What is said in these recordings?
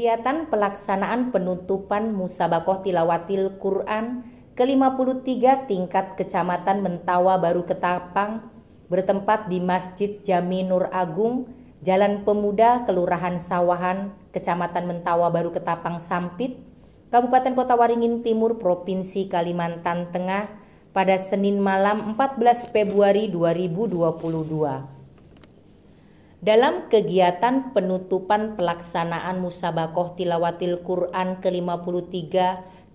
kegiatan pelaksanaan penutupan Musabakoh Tilawatil Quran ke-53 tingkat Kecamatan Mentawa Baru Ketapang bertempat di Masjid Jami Nur Agung, Jalan Pemuda, Kelurahan Sawahan, Kecamatan Mentawa Baru Ketapang Sampit, Kabupaten Kota Waringin Timur, Provinsi Kalimantan Tengah pada Senin malam 14 Februari 2022. Dalam kegiatan penutupan pelaksanaan Musabakoh Tilawatil Quran ke-53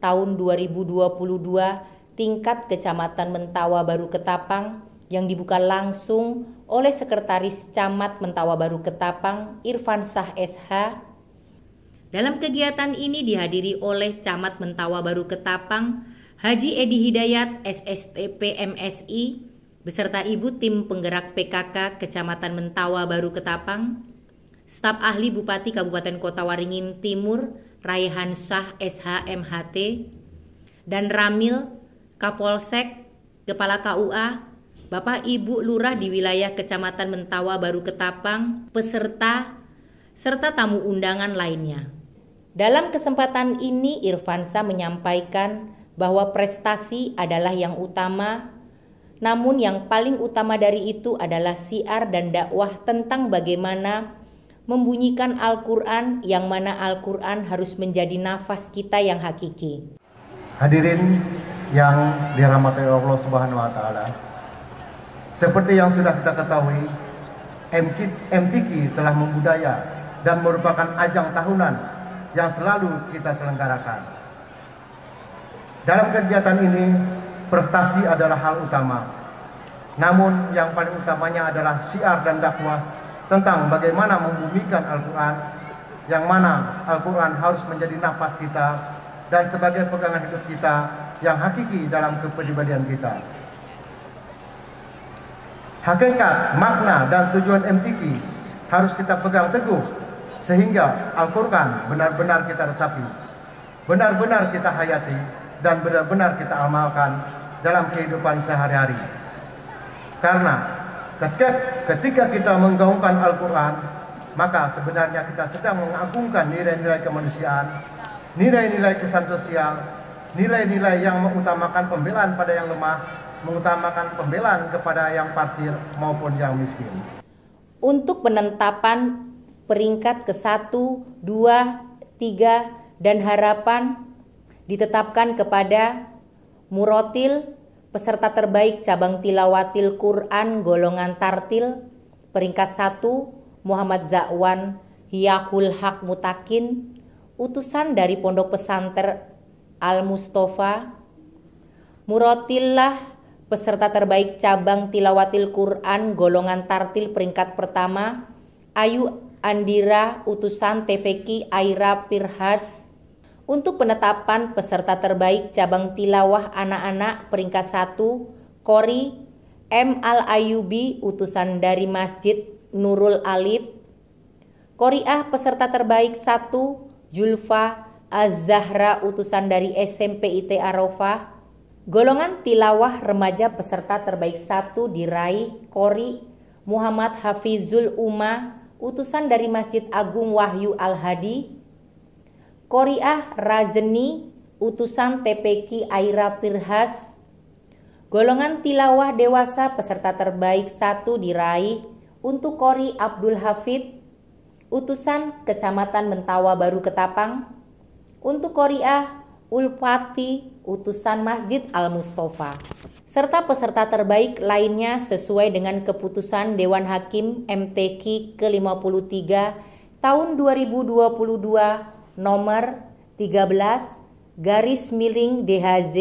tahun 2022 tingkat Kecamatan Mentawa Baru Ketapang yang dibuka langsung oleh Sekretaris Camat Mentawa Baru Ketapang Irfan Sah SH. Dalam kegiatan ini dihadiri oleh Camat Mentawa Baru Ketapang Haji Edi Hidayat SSTP MSI, beserta Ibu Tim Penggerak PKK Kecamatan Mentawa Baru Ketapang, staf ahli Bupati Kabupaten Kota Waringin Timur Raihan Shah SHMHT, dan Ramil Kapolsek Kepala KUA Bapak Ibu Lurah di wilayah Kecamatan Mentawa Baru Ketapang peserta serta tamu undangan lainnya. Dalam kesempatan ini Irfansa menyampaikan bahwa prestasi adalah yang utama namun yang paling utama dari itu adalah siar dan dakwah tentang bagaimana membunyikan Al-Quran yang mana Al-Quran harus menjadi nafas kita yang hakiki. Hadirin yang dirahmati Allah Subhanahu wa taala. Seperti yang sudah kita ketahui, MTQ telah membudaya dan merupakan ajang tahunan yang selalu kita selenggarakan. Dalam kegiatan ini prestasi adalah hal utama. Namun yang paling utamanya adalah syiar dan dakwah tentang bagaimana membumikan Al-Quran, yang mana Al-Quran harus menjadi nafas kita dan sebagai pegangan hidup kita yang hakiki dalam kepribadian kita. Hakikat, makna, dan tujuan MTQ harus kita pegang teguh sehingga Al-Quran benar-benar kita resapi, benar-benar kita hayati, dan benar-benar kita amalkan dalam kehidupan sehari-hari. Karena ketika, kita menggaungkan Al-Quran, maka sebenarnya kita sedang mengagungkan nilai-nilai kemanusiaan, nilai-nilai kesan sosial, nilai-nilai yang mengutamakan pembelaan pada yang lemah, mengutamakan pembelaan kepada yang partir maupun yang miskin. Untuk penetapan peringkat ke-1, 2, 3, dan harapan ditetapkan kepada Murotil, peserta terbaik cabang tilawatil Quran golongan Tartil, peringkat 1 Muhammad Zakwan Hiyahul Haq Mutakin, utusan dari Pondok Pesantren Al Mustafa. Murotillah peserta terbaik cabang tilawatil Quran golongan Tartil peringkat pertama, Ayu Andira utusan TVK Aira Pirhas untuk penetapan peserta terbaik cabang tilawah anak-anak peringkat 1, Kori M. Al-Ayubi utusan dari Masjid Nurul Alif, Koriah peserta terbaik 1, Julfa Az-Zahra utusan dari SMP IT Arofa golongan tilawah remaja peserta terbaik 1 diraih Kori Muhammad Hafizul Uma utusan dari Masjid Agung Wahyu Al-Hadi, Koriah Rajeni, utusan PPK Aira Pirhas, golongan tilawah dewasa peserta terbaik satu diraih untuk Kori Abdul Hafid, utusan Kecamatan Mentawa Baru Ketapang, untuk Koriah Ulfati, utusan Masjid Al-Mustafa, serta peserta terbaik lainnya sesuai dengan keputusan Dewan Hakim MTQ ke-53 tahun 2022 nomor 13 garis miring DHZ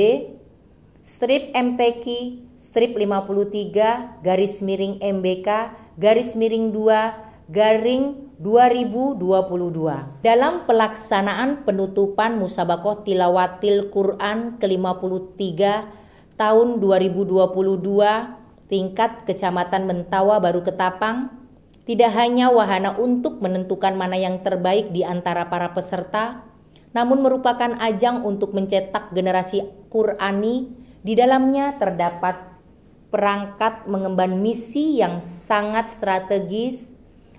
strip MTQ strip 53 garis miring MBK garis miring 2 garing 2022 dalam pelaksanaan penutupan Musabakoh Tilawatil Quran ke-53 tahun 2022 tingkat Kecamatan Mentawa Baru Ketapang tidak hanya wahana untuk menentukan mana yang terbaik di antara para peserta, namun merupakan ajang untuk mencetak generasi Qurani. Di dalamnya terdapat perangkat mengemban misi yang sangat strategis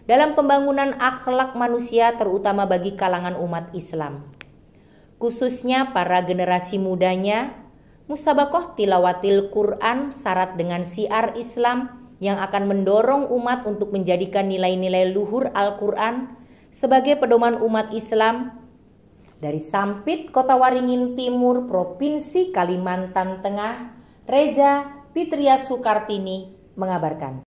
dalam pembangunan akhlak manusia terutama bagi kalangan umat Islam. Khususnya para generasi mudanya, Musabakoh Tilawatil Quran syarat dengan siar Islam yang akan mendorong umat untuk menjadikan nilai-nilai luhur Al-Quran sebagai pedoman umat Islam dari Sampit, Kota Waringin Timur, Provinsi Kalimantan Tengah, Reja Fitria Sukartini mengabarkan.